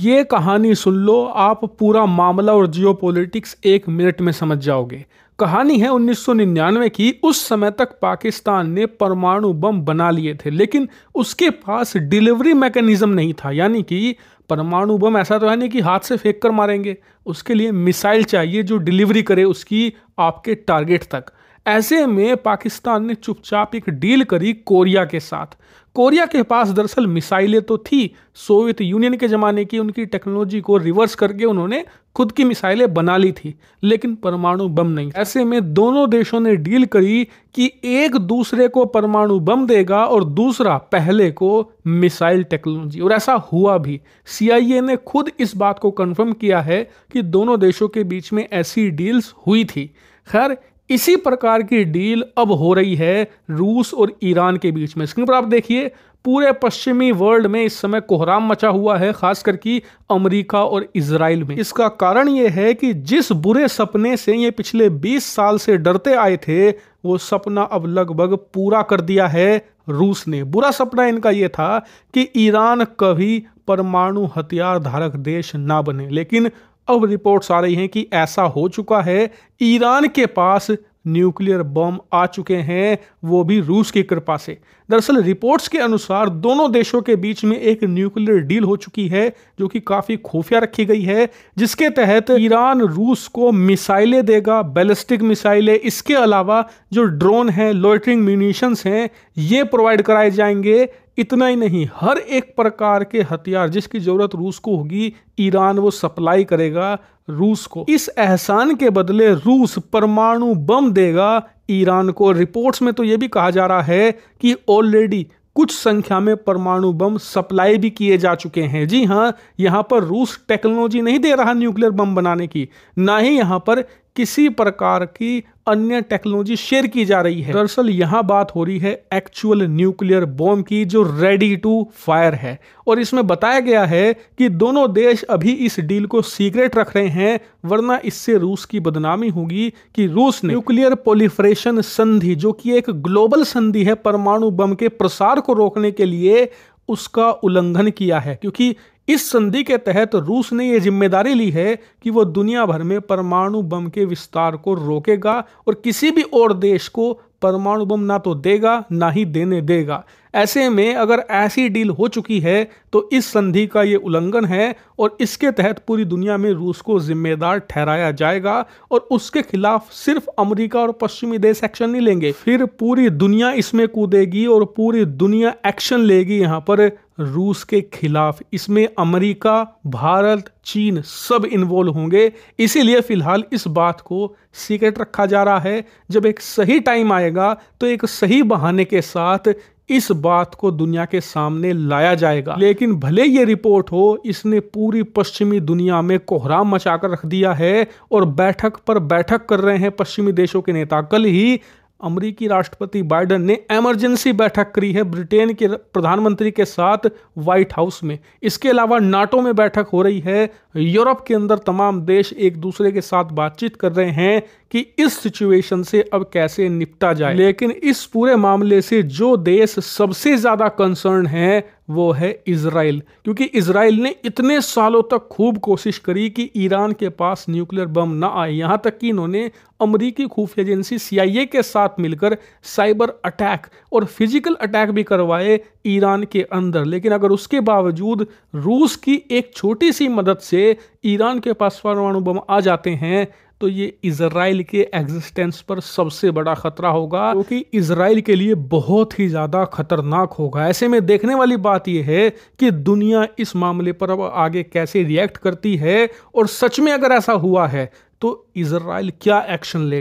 ये कहानी सुन लो आप पूरा मामला और जियो पोलिटिक्स एक मिनट में समझ जाओगे कहानी है 1999 की उस समय तक पाकिस्तान ने परमाणु बम बना लिए थे लेकिन उसके पास डिलीवरी मैकेनिज्म नहीं था यानी कि परमाणु बम ऐसा तो है नहीं कि हाथ से फेंक कर मारेंगे उसके लिए मिसाइल चाहिए जो डिलीवरी करे उसकी आपके टारगेट तक ऐसे में पाकिस्तान ने चुपचाप एक डील करी कोरिया के साथ कोरिया के पास दरअसल मिसाइलें तो थी सोवियत यूनियन के ज़माने की उनकी टेक्नोलॉजी को रिवर्स करके उन्होंने खुद की मिसाइलें बना ली थी लेकिन परमाणु बम नहीं ऐसे में दोनों देशों ने डील करी कि एक दूसरे को परमाणु बम देगा और दूसरा पहले को मिसाइल टेक्नोलॉजी और ऐसा हुआ भी सी ने खुद इस बात को कन्फर्म किया है कि दोनों देशों के बीच में ऐसी डील्स हुई थी खैर इसी प्रकार की डील अब हो रही है रूस और ईरान के बीच में स्क्रीन पर आप देखिए पूरे पश्चिमी वर्ल्ड में इस समय कोहराम मचा हुआ है खासकर करके अमेरिका और इसराइल में इसका कारण यह है कि जिस बुरे सपने से ये पिछले 20 साल से डरते आए थे वो सपना अब लगभग पूरा कर दिया है रूस ने बुरा सपना इनका ये था कि ईरान कभी परमाणु हथियार धारक देश ना बने लेकिन अब रिपोर्ट्स आ रही हैं कि ऐसा हो चुका है ईरान के पास न्यूक्लियर बम आ चुके हैं वो भी रूस की कृपा से दरअसल रिपोर्ट्स के अनुसार दोनों देशों के बीच में एक न्यूक्लियर डील हो चुकी है जो कि काफ़ी खुफिया रखी गई है जिसके तहत ईरान रूस को मिसाइलें देगा बैलिस्टिक मिसाइलें इसके अलावा जो ड्रोन हैं लोइटरिंग म्यूनिशंस हैं ये प्रोवाइड कराए जाएंगे इतना ही नहीं हर एक प्रकार के हथियार जिसकी ज़रूरत रूस को होगी ईरान वो सप्लाई करेगा रूस को इस एहसान के बदले रूस परमाणु बम देगा ईरान को रिपोर्ट्स में तो ये भी कहा जा रहा है कि ऑलरेडी कुछ संख्या में परमाणु बम सप्लाई भी किए जा चुके हैं जी हाँ यहाँ पर रूस टेक्नोलॉजी नहीं दे रहा न्यूक्लियर बम बनाने की ना ही यहाँ पर किसी प्रकार की अन्य टेक्नोलॉजी शेयर की जा रही है दरअसल यहाँ बात हो रही है एक्चुअल न्यूक्लियर बॉम्ब की जो रेडी टू फायर है और इसमें बताया गया है कि दोनों देश अभी इस डील को सीक्रेट रख रहे हैं वरना इससे रूस की बदनामी होगी कि रूस ने न्यूक्लियर पोलिफ्रेशन संधि जो कि एक ग्लोबल संधि है परमाणु बम के प्रसार को रोकने के लिए उसका उल्लंघन किया है क्योंकि इस संधि के तहत रूस ने यह जिम्मेदारी ली है कि वह दुनिया भर में परमाणु बम के विस्तार को रोकेगा और किसी भी और देश को परमाणु बम ना तो देगा ना ही देने देगा ऐसे में अगर ऐसी डील हो चुकी है तो इस संधि का ये उल्लंघन है और इसके तहत पूरी दुनिया में रूस को जिम्मेदार ठहराया जाएगा और उसके खिलाफ सिर्फ अमेरिका और पश्चिमी देश एक्शन नहीं लेंगे फिर पूरी दुनिया इसमें कूदेगी और पूरी दुनिया एक्शन लेगी यहाँ पर रूस के खिलाफ इसमें अमेरिका भारत चीन सब इन्वॉल्व होंगे इसीलिए फिलहाल इस बात को सीक्रेट रखा जा रहा है जब एक सही टाइम आएगा तो एक सही बहाने के साथ इस बात को दुनिया के सामने लाया जाएगा लेकिन भले ये रिपोर्ट हो इसने पूरी पश्चिमी दुनिया में कोहराम मचाकर रख दिया है और बैठक पर बैठक कर रहे हैं पश्चिमी देशों के नेता कल ही अमरीकी राष्ट्रपति बाइडन ने इमरजेंसी बैठक करी है ब्रिटेन के प्रधानमंत्री के साथ व्हाइट हाउस में इसके अलावा नाटो में बैठक हो रही है यूरोप के अंदर तमाम देश एक दूसरे के साथ बातचीत कर रहे हैं कि इस सिचुएशन से अब कैसे निपटा जाए लेकिन इस पूरे मामले से जो देश सबसे ज़्यादा कंसर्न है वो है इसराइल क्योंकि इसराइल ने इतने सालों तक खूब कोशिश करी कि ईरान के पास न्यूक्लियर बम ना आए यहाँ तक कि इन्होंने अमरीकी खुफिया एजेंसी सीआईए के साथ मिलकर साइबर अटैक और फिजिकल अटैक भी करवाए ईरान के अंदर लेकिन अगर उसके बावजूद रूस की एक छोटी सी मदद से ईरान के पास परमाणु बम आ जाते हैं तो ये इसराइल के एग्जिस्टेंस पर सबसे बड़ा खतरा होगा क्योंकि तो इसराइल के लिए बहुत ही ज़्यादा खतरनाक होगा ऐसे में देखने वाली बात यह है कि दुनिया इस मामले पर अब आगे कैसे रिएक्ट करती है और सच में अगर ऐसा हुआ है तो इसराइल क्या एक्शन ले